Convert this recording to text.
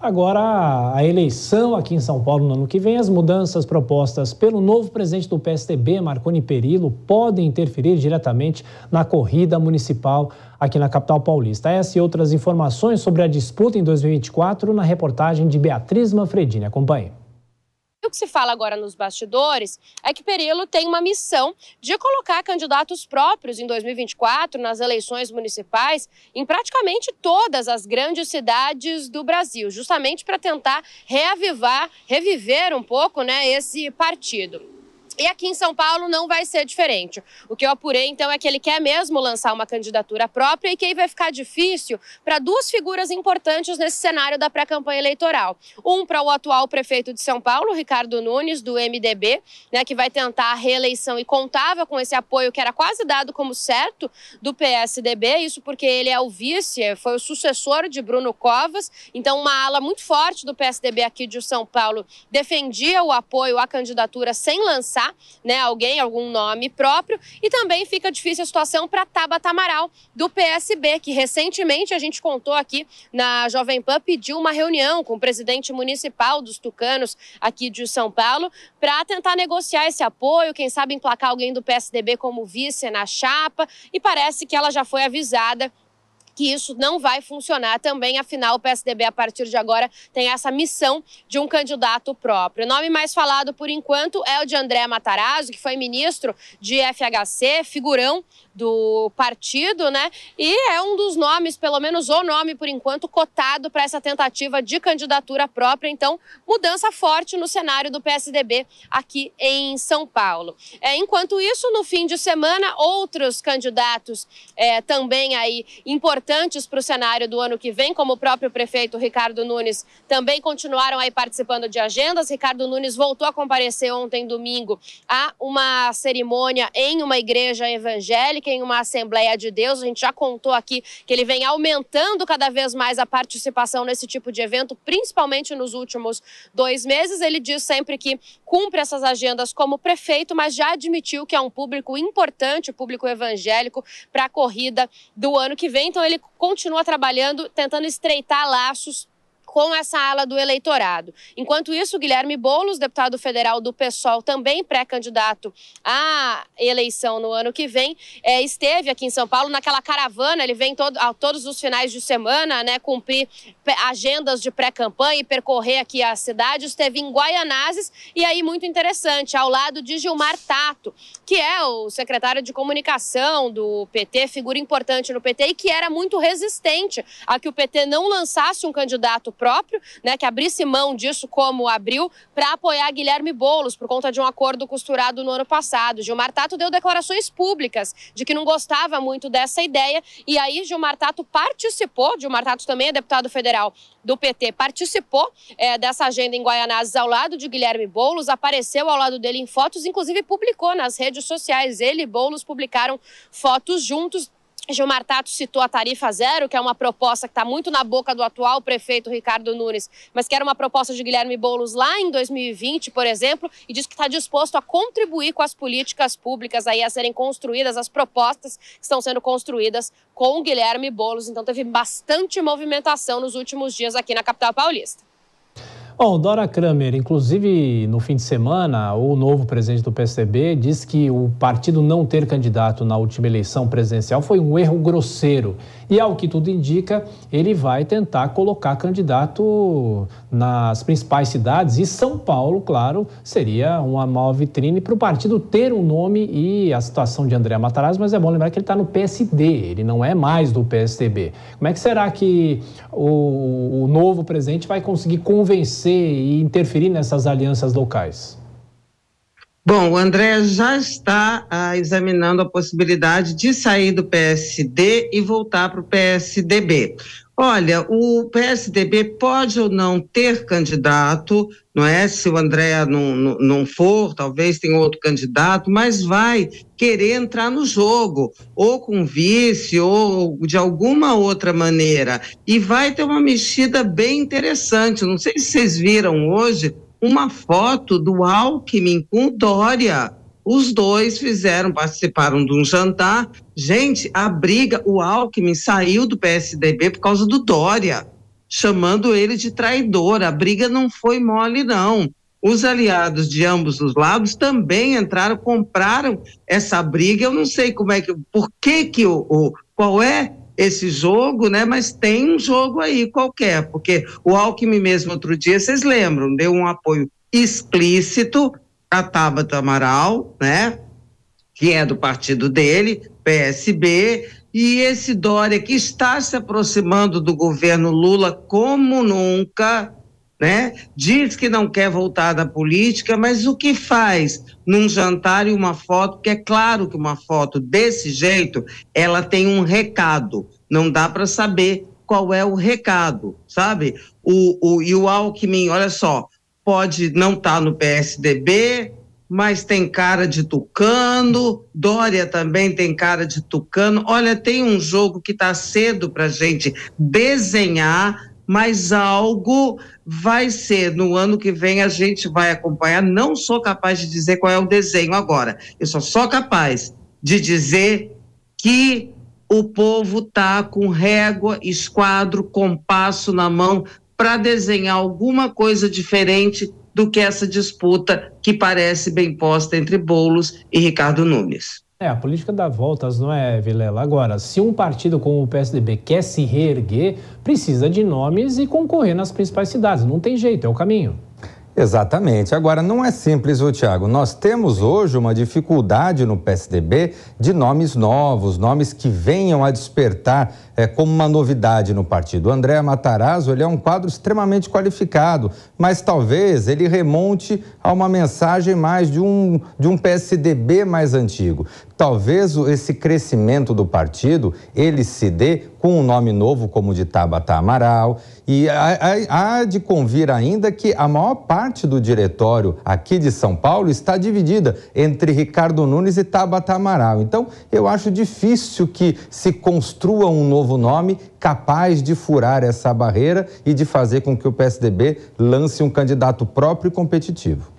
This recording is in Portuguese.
Agora, a eleição aqui em São Paulo no ano que vem, as mudanças propostas pelo novo presidente do PSDB, Marconi Perillo, podem interferir diretamente na corrida municipal aqui na capital paulista. Essa e outras informações sobre a disputa em 2024 na reportagem de Beatriz Manfredini. Acompanhe o que se fala agora nos bastidores é que Perillo tem uma missão de colocar candidatos próprios em 2024 nas eleições municipais em praticamente todas as grandes cidades do Brasil, justamente para tentar reavivar, reviver um pouco, né, esse partido. E aqui em São Paulo não vai ser diferente. O que eu apurei, então, é que ele quer mesmo lançar uma candidatura própria e que aí vai ficar difícil para duas figuras importantes nesse cenário da pré-campanha eleitoral. Um para o atual prefeito de São Paulo, Ricardo Nunes, do MDB, né, que vai tentar a reeleição e contava com esse apoio que era quase dado como certo do PSDB, isso porque ele é o vice, foi o sucessor de Bruno Covas, então uma ala muito forte do PSDB aqui de São Paulo defendia o apoio à candidatura sem lançar né, alguém, algum nome próprio. E também fica difícil a situação para Tabata Amaral, do PSB, que recentemente a gente contou aqui na Jovem Pan, pediu uma reunião com o presidente municipal dos Tucanos aqui de São Paulo para tentar negociar esse apoio, quem sabe emplacar alguém do PSDB como vice na chapa. E parece que ela já foi avisada que isso não vai funcionar também. Afinal, o PSDB, a partir de agora, tem essa missão de um candidato próprio. O nome mais falado, por enquanto, é o de André Matarazzo, que foi ministro de FHC, figurão do partido, né? E é um dos nomes, pelo menos o nome por enquanto, cotado para essa tentativa de candidatura própria. Então, mudança forte no cenário do PSDB aqui em São Paulo. É, enquanto isso, no fim de semana, outros candidatos é, também aí importantes importantes para o cenário do ano que vem, como o próprio prefeito Ricardo Nunes também continuaram aí participando de agendas. Ricardo Nunes voltou a comparecer ontem, domingo, a uma cerimônia em uma igreja evangélica, em uma Assembleia de Deus. A gente já contou aqui que ele vem aumentando cada vez mais a participação nesse tipo de evento, principalmente nos últimos dois meses. Ele diz sempre que cumpre essas agendas como prefeito, mas já admitiu que é um público importante, o público evangélico, para a corrida do ano que vem. Então ele continua trabalhando, tentando estreitar laços com essa ala do eleitorado. Enquanto isso, Guilherme Boulos, deputado federal do PSOL, também pré-candidato à eleição no ano que vem, é, esteve aqui em São Paulo naquela caravana. Ele vem todo, a todos os finais de semana, né, cumprir agendas de pré-campanha e percorrer aqui a cidade. Esteve em Guaianazes e aí muito interessante, ao lado de Gilmar Tato, que é o secretário de comunicação do PT, figura importante no PT e que era muito resistente a que o PT não lançasse um candidato próprio, né, que abrisse mão disso como abriu, para apoiar Guilherme Boulos por conta de um acordo costurado no ano passado. Gilmar Tato deu declarações públicas de que não gostava muito dessa ideia e aí Gilmar Tato participou, Gilmar Tato também é deputado federal do PT, participou é, dessa agenda em Guaianazes ao lado de Guilherme Boulos, apareceu ao lado dele em fotos, inclusive publicou nas redes sociais. Ele e Boulos publicaram fotos juntos Gilmar Tato citou a tarifa zero, que é uma proposta que está muito na boca do atual prefeito Ricardo Nunes, mas que era uma proposta de Guilherme Boulos lá em 2020, por exemplo, e diz que está disposto a contribuir com as políticas públicas aí a serem construídas, as propostas que estão sendo construídas com Guilherme Boulos. Então teve bastante movimentação nos últimos dias aqui na capital paulista. Bom, Dora Kramer, inclusive no fim de semana, o novo presidente do PSDB diz que o partido não ter candidato na última eleição presidencial foi um erro grosseiro. E ao que tudo indica, ele vai tentar colocar candidato nas principais cidades e São Paulo, claro, seria uma maior vitrine para o partido ter um nome e a situação de André Matarazzo, mas é bom lembrar que ele está no PSD, ele não é mais do PSDB. Como é que será que o, o novo presidente vai conseguir convencer e interferir nessas alianças locais? Bom, o André já está ah, examinando a possibilidade de sair do PSD e voltar para o PSDB. Olha, o PSDB pode ou não ter candidato, não é? Se o André não, não, não for, talvez tenha outro candidato, mas vai querer entrar no jogo, ou com vice, ou de alguma outra maneira. E vai ter uma mexida bem interessante. Não sei se vocês viram hoje uma foto do Alckmin com Dória os dois fizeram, participaram de um jantar. Gente, a briga, o Alckmin saiu do PSDB por causa do Dória, chamando ele de traidor. A briga não foi mole, não. Os aliados de ambos os lados também entraram, compraram essa briga. Eu não sei como é que, por que que o, o qual é esse jogo, né? Mas tem um jogo aí qualquer, porque o Alckmin mesmo outro dia, vocês lembram, deu um apoio explícito a Tabata Amaral, né? Que é do partido dele, PSB, e esse Dória que está se aproximando do governo Lula como nunca, né? Diz que não quer voltar da política, mas o que faz num jantar e uma foto? Porque é claro que uma foto desse jeito, ela tem um recado. Não dá para saber qual é o recado, sabe? O, o, e o Alckmin, olha só, pode não estar tá no PSDB, mas tem cara de tucano, Dória também tem cara de tucano. Olha, tem um jogo que está cedo para gente desenhar, mas algo vai ser no ano que vem a gente vai acompanhar. Não sou capaz de dizer qual é o desenho agora. Eu sou só capaz de dizer que o povo tá com régua, esquadro, compasso na mão para desenhar alguma coisa diferente do que essa disputa que parece bem posta entre Bolos e Ricardo Nunes. É, a política dá voltas, não é, Vilela? Agora, se um partido como o PSDB quer se reerguer, precisa de nomes e concorrer nas principais cidades. Não tem jeito, é o caminho. Exatamente. Agora, não é simples, o Tiago. Nós temos hoje uma dificuldade no PSDB de nomes novos, nomes que venham a despertar é, como uma novidade no partido. O André Matarazzo ele é um quadro extremamente qualificado, mas talvez ele remonte a uma mensagem mais de um, de um PSDB mais antigo. Talvez esse crescimento do partido ele se dê com um nome novo, como o de Tabata Amaral. E há, há de convir ainda que a maior parte do diretório aqui de São Paulo está dividida entre Ricardo Nunes e Tabata Amaral. Então, eu acho difícil que se construa um novo nome capaz de furar essa barreira e de fazer com que o PSDB lance um candidato próprio e competitivo.